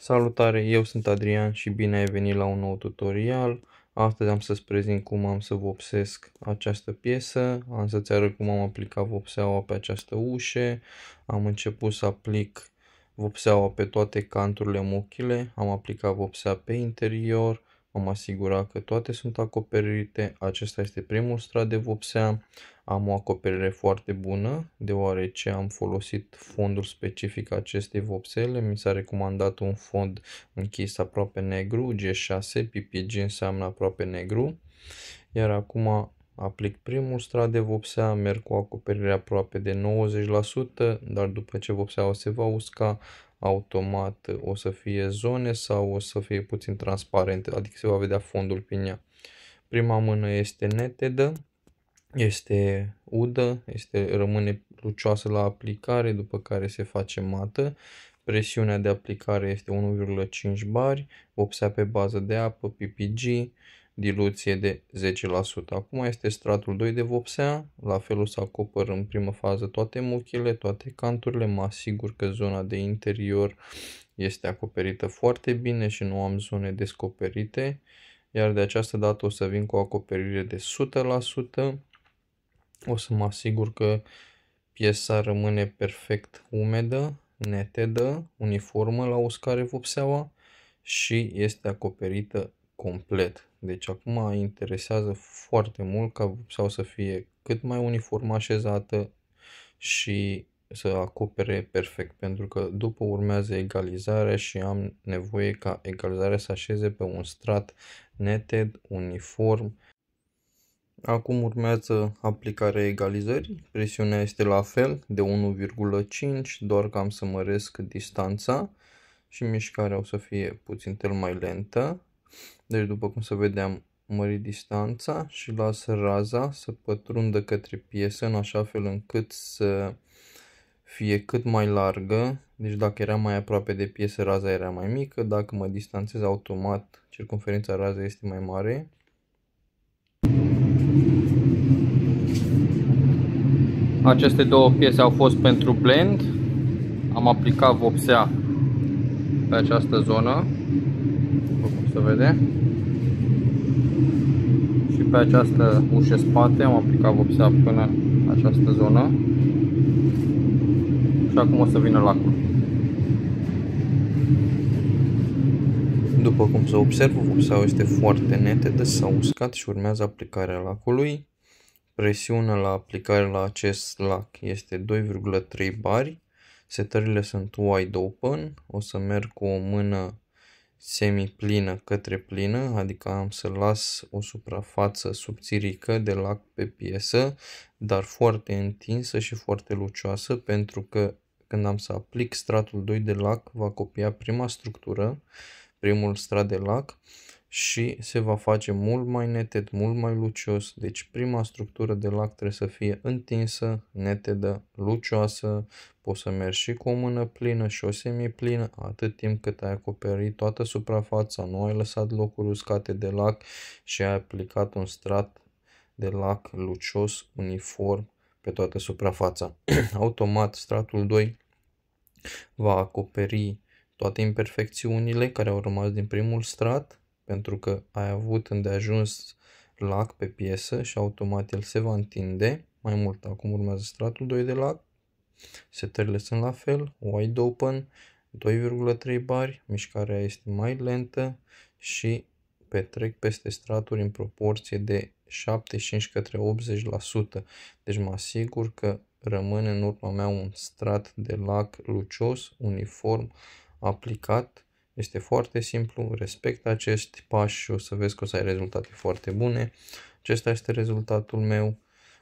Salutare, eu sunt Adrian și bine ai venit la un nou tutorial. Astăzi am să-ți prezint cum am să vopsesc această piesă, am să-ți arăt cum am aplicat vopseaua pe această ușă, am început să aplic vopseaua pe toate canturile mochile, am aplicat vopsea pe interior, am asigurat că toate sunt acoperite. Acesta este primul strat de vopsea. Am o acoperire foarte bună deoarece am folosit fondul specific acestei vopsele. Mi s-a recomandat un fond închis aproape negru, G6, PPG înseamnă aproape negru. Iar acum aplic primul strat de vopsea, merg cu acoperire aproape de 90%, dar după ce vopseaua se va usca, automat o să fie zone sau o să fie puțin transparente, adică se va vedea fondul prin ea. Prima mână este netedă, este udă, este, rămâne lucioasă la aplicare, după care se face mată. Presiunea de aplicare este 1,5 bari, vopsea pe bază de apă, PPG, diluție de 10%. Acum este stratul 2 de vopsea, la fel o să acopăr în primă fază toate muchile, toate canturile, mă asigur că zona de interior este acoperită foarte bine și nu am zone descoperite, iar de această dată o să vin cu o acoperire de 100%, o să mă asigur că piesa rămâne perfect umedă, netedă, uniformă la uscare vopseaua și este acoperită complet. Deci acum interesează foarte mult ca sau să fie cât mai uniform așezată și să acopere perfect, pentru că după urmează egalizarea și am nevoie ca egalizarea să așeze pe un strat neted, uniform. Acum urmează aplicarea egalizării, presiunea este la fel de 1,5, doar că am să măresc distanța și mișcarea o să fie puțin mai lentă. Deci, după cum să vedeam, mări distanța și las raza să pătrundă către piesă în așa fel încât să fie cât mai largă. Deci dacă era mai aproape de piesă, raza era mai mică. Dacă mă distanțez automat, circunferința razei este mai mare. Aceste două piese au fost pentru blend. Am aplicat vopsea pe această zonă se vede. Și pe această ușă spate am aplicat vopsea până în această zonă. Și acum o să vină lacul. După cum se observă, vopsea este foarte netedă, s-a uscat și urmează aplicarea lacului. Presiunea la aplicare la acest lac este 2,3 bari. Setările sunt wide open. O să merg cu o mână semiplină către plină, adică am să las o suprafață subțirică de lac pe piesă, dar foarte întinsă și foarte lucioasă, pentru că când am să aplic stratul 2 de lac, va copia prima structură, primul strat de lac, și se va face mult mai neted, mult mai lucios. Deci prima structură de lac trebuie să fie întinsă, netedă, lucioasă. Poți să mergi și cu o mână plină și o semiplină atât timp cât ai acoperit toată suprafața, nu ai lăsat locuri uscate de lac și ai aplicat un strat de lac lucios, uniform, pe toată suprafața. Automat, stratul 2 va acoperi toate imperfecțiunile care au rămas din primul strat pentru că ai avut îndeajuns lac pe piesă și automat el se va întinde mai mult. Acum urmează stratul 2 de lac, setările sunt la fel, wide open, 2,3 bari, mișcarea este mai lentă și petrec peste straturi în proporție de 75 către 80%. Deci mă asigur că rămâne în urma mea un strat de lac lucios, uniform, aplicat este foarte simplu, respect acești pași și o să vezi că o să ai rezultate foarte bune. Acesta este rezultatul meu.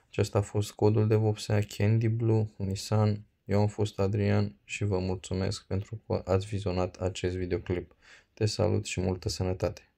Acesta a fost codul de vopsea Candy Blue Nissan. Eu am fost Adrian și vă mulțumesc pentru că ați vizionat acest videoclip. Te salut și multă sănătate!